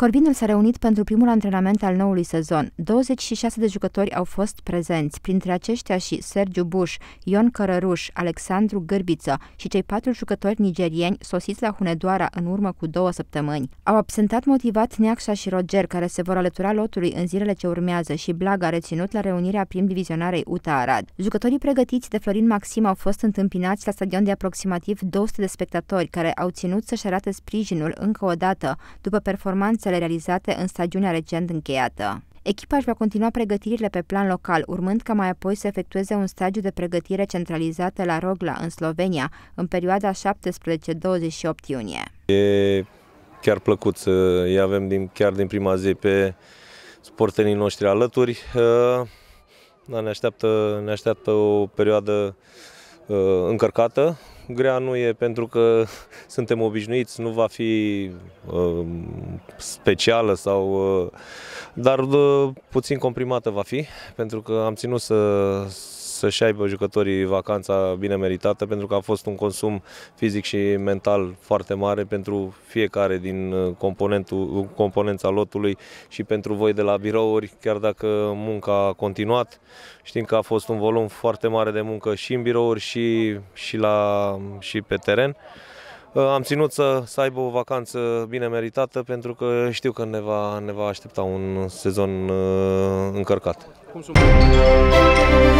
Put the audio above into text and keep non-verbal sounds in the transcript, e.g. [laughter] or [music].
Corbinul s-a reunit pentru primul antrenament al noului sezon. 26 de jucători au fost prezenți, printre aceștia și Sergiu Buș, Ion Cărăruș, Alexandru Gârbiță și cei patru jucători nigerieni sosiți la Hunedoara în urmă cu două săptămâni. Au absentat motivat Neacșa și Roger, care se vor alătura lotului în zilele ce urmează și Blaga reținut la reunirea prim divizionarei UTA Arad. Jucătorii pregătiți de Florin Maxim au fost întâmpinați la stadion de aproximativ 200 de spectatori care au ținut să-și arate sprijinul încă o dată după performanța cele realizate în stagiunea recent încheiată. Echipa își va continua pregătirile pe plan local, urmând ca mai apoi să efectueze un stagiu de pregătire centralizată la Rogla, în Slovenia, în perioada 17-28 iunie. E chiar plăcut să îi avem din, chiar din prima zi pe sportenii noștri alături. Ă, da, ne, așteaptă, ne așteaptă o perioadă Uh, încărcată. Grea nu e pentru că [laughs] suntem obișnuiți, nu va fi uh, specială sau uh, dar puțin comprimată va fi, pentru că am ținut să să-și aibă jucătorii vacanța bine meritată, pentru că a fost un consum fizic și mental foarte mare pentru fiecare din componentul, componența lotului și pentru voi de la birouri, chiar dacă munca a continuat. Știm că a fost un volum foarte mare de muncă și în birouri și și, și, la, și pe teren. Uh, am ținut să, să aibă o vacanță bine meritată pentru că știu că ne va, ne va aștepta un sezon uh, încărcat. Cum sunt?